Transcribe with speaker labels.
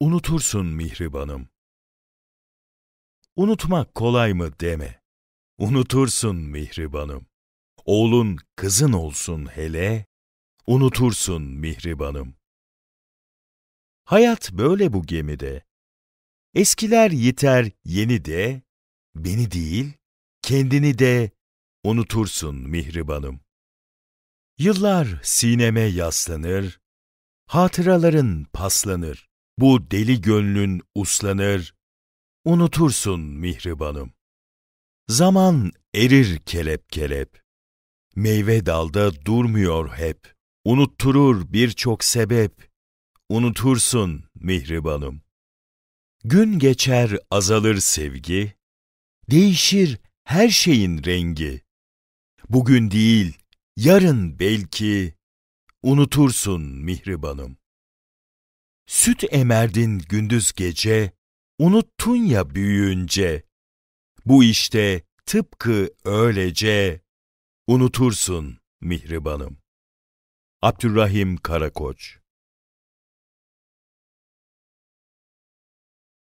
Speaker 1: Unutursun mihribanım. Unutmak kolay mı deme. Unutursun mihribanım. Oğlun kızın olsun hele. Unutursun mihribanım. Hayat böyle bu gemide. Eskiler yeter yeni de, beni değil, kendini de unutursun mihribanım. Yıllar sineme yaslanır, hatıraların paslanır bu deli gönlün uslanır, unutursun mihribanım. Zaman erir kelep kelep, meyve dalda durmuyor hep, unutturur birçok sebep, unutursun mihribanım. Gün geçer azalır sevgi, değişir her şeyin rengi. Bugün değil, yarın belki, unutursun mihribanım. Süt emerdin gündüz gece, unuttun ya büyüyünce. Bu işte tıpkı öylece unutursun mihribanım. Abdurrahim Karakoç